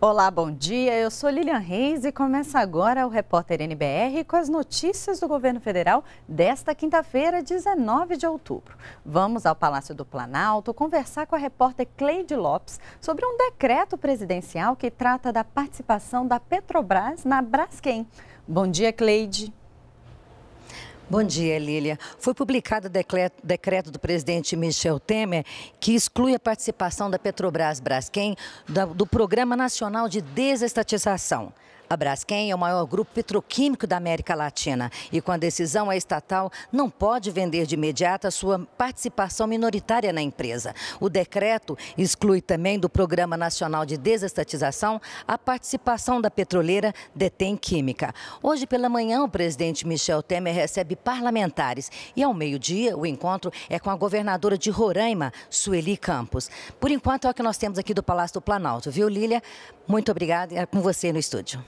Olá, bom dia. Eu sou Lilian Reis e começa agora o Repórter NBR com as notícias do governo federal desta quinta-feira, 19 de outubro. Vamos ao Palácio do Planalto conversar com a repórter Cleide Lopes sobre um decreto presidencial que trata da participação da Petrobras na Braskem. Bom dia, Cleide. Bom dia, Lília. Foi publicado o decreto do presidente Michel Temer que exclui a participação da Petrobras Braskem do Programa Nacional de Desestatização. A Braskem é o maior grupo petroquímico da América Latina e, com a decisão, a estatal não pode vender de imediato a sua participação minoritária na empresa. O decreto exclui também do Programa Nacional de Desestatização a participação da petroleira Detém Química. Hoje pela manhã, o presidente Michel Temer recebe parlamentares e, ao meio-dia, o encontro é com a governadora de Roraima, Sueli Campos. Por enquanto, é o que nós temos aqui do Palácio do Planalto, viu, Lília? Muito obrigada. É com você no estúdio.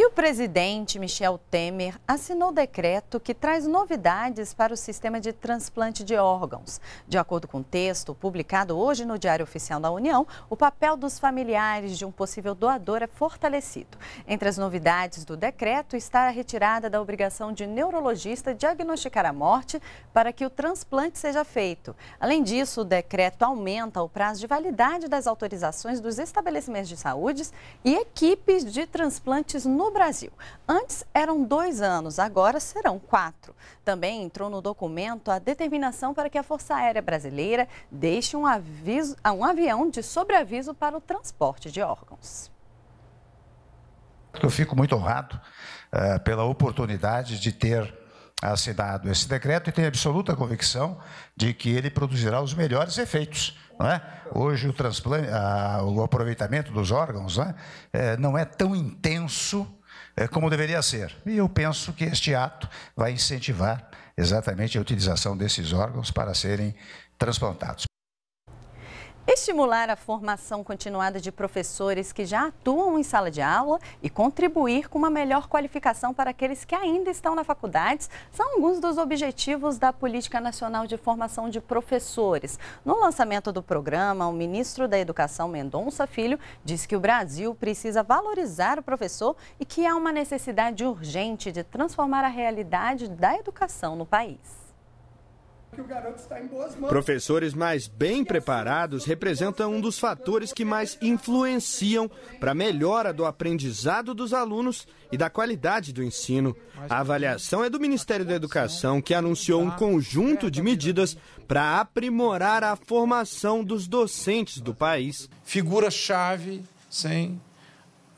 E o presidente Michel Temer assinou decreto que traz novidades para o sistema de transplante de órgãos. De acordo com o texto publicado hoje no Diário Oficial da União, o papel dos familiares de um possível doador é fortalecido. Entre as novidades do decreto está a retirada da obrigação de neurologista diagnosticar a morte para que o transplante seja feito. Além disso, o decreto aumenta o prazo de validade das autorizações dos estabelecimentos de saúde e equipes de transplantes no Brasil. Antes eram dois anos, agora serão quatro. Também entrou no documento a determinação para que a Força Aérea Brasileira deixe um, aviso, ah, um avião de sobreaviso para o transporte de órgãos. Eu fico muito honrado uh, pela oportunidade de ter assinado esse decreto e tenho absoluta convicção de que ele produzirá os melhores efeitos. É? Hoje o, transplante, ah, o aproveitamento dos órgãos não é, eh, não é tão intenso é como deveria ser. E eu penso que este ato vai incentivar exatamente a utilização desses órgãos para serem transplantados estimular a formação continuada de professores que já atuam em sala de aula e contribuir com uma melhor qualificação para aqueles que ainda estão na faculdade são alguns dos objetivos da Política Nacional de Formação de Professores. No lançamento do programa, o ministro da Educação, Mendonça Filho, disse que o Brasil precisa valorizar o professor e que há uma necessidade urgente de transformar a realidade da educação no país que o garoto está em boas mãos. Professores mais bem assim, preparados representam um dos fatores que mais influenciam para a melhora do aprendizado dos alunos e da qualidade do ensino. A avaliação é do Ministério da Educação, que anunciou um conjunto de medidas para aprimorar a formação dos docentes do país. Figura-chave sem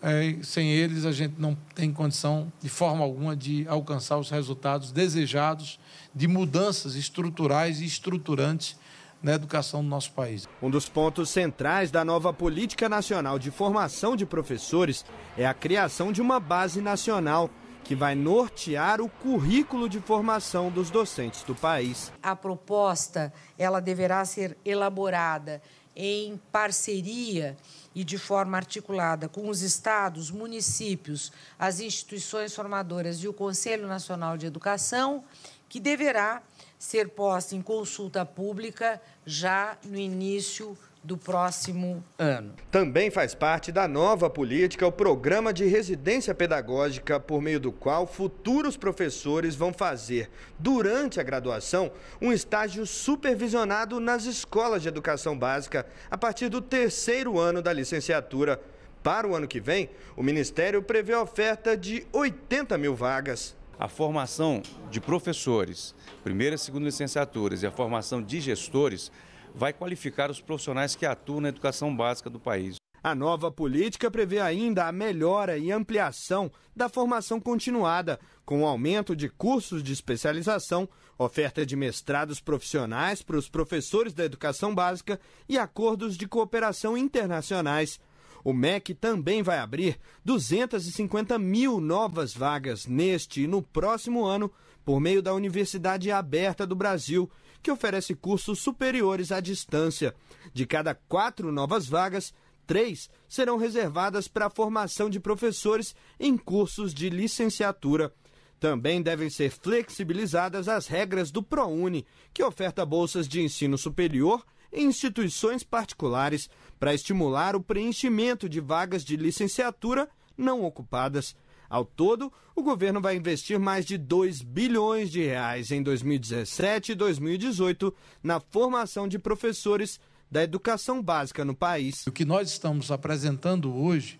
é, sem eles, a gente não tem condição, de forma alguma, de alcançar os resultados desejados de mudanças estruturais e estruturantes na educação do nosso país. Um dos pontos centrais da nova Política Nacional de Formação de Professores é a criação de uma base nacional que vai nortear o currículo de formação dos docentes do país. A proposta, ela deverá ser elaborada em parceria e de forma articulada com os estados, municípios, as instituições formadoras e o Conselho Nacional de Educação, que deverá ser posta em consulta pública já no início do próximo ano. Também faz parte da nova política o programa de residência pedagógica, por meio do qual futuros professores vão fazer, durante a graduação, um estágio supervisionado nas escolas de educação básica a partir do terceiro ano da licenciatura. Para o ano que vem, o Ministério prevê a oferta de 80 mil vagas a formação de professores, primeira e segunda licenciaturas e a formação de gestores vai qualificar os profissionais que atuam na educação básica do país. A nova política prevê ainda a melhora e ampliação da formação continuada, com o aumento de cursos de especialização, oferta de mestrados profissionais para os professores da educação básica e acordos de cooperação internacionais o MEC também vai abrir 250 mil novas vagas neste e no próximo ano por meio da Universidade Aberta do Brasil, que oferece cursos superiores à distância. De cada quatro novas vagas, três serão reservadas para a formação de professores em cursos de licenciatura. Também devem ser flexibilizadas as regras do ProUni, que oferta bolsas de ensino superior em instituições particulares para estimular o preenchimento de vagas de licenciatura não ocupadas. Ao todo, o governo vai investir mais de 2 bilhões de reais em 2017 e 2018 na formação de professores da educação básica no país. O que nós estamos apresentando hoje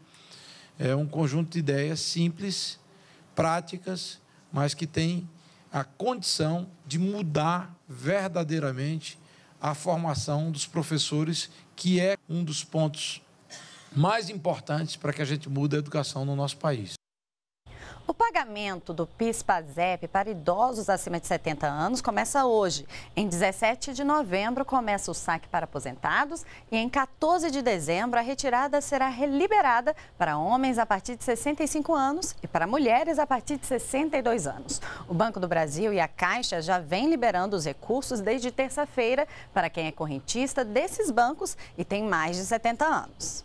é um conjunto de ideias simples, práticas, mas que tem a condição de mudar verdadeiramente a formação dos professores, que é um dos pontos mais importantes para que a gente mude a educação no nosso país. O pagamento do PIS-PASEP para idosos acima de 70 anos começa hoje. Em 17 de novembro começa o saque para aposentados e em 14 de dezembro a retirada será liberada para homens a partir de 65 anos e para mulheres a partir de 62 anos. O Banco do Brasil e a Caixa já vem liberando os recursos desde terça-feira para quem é correntista desses bancos e tem mais de 70 anos.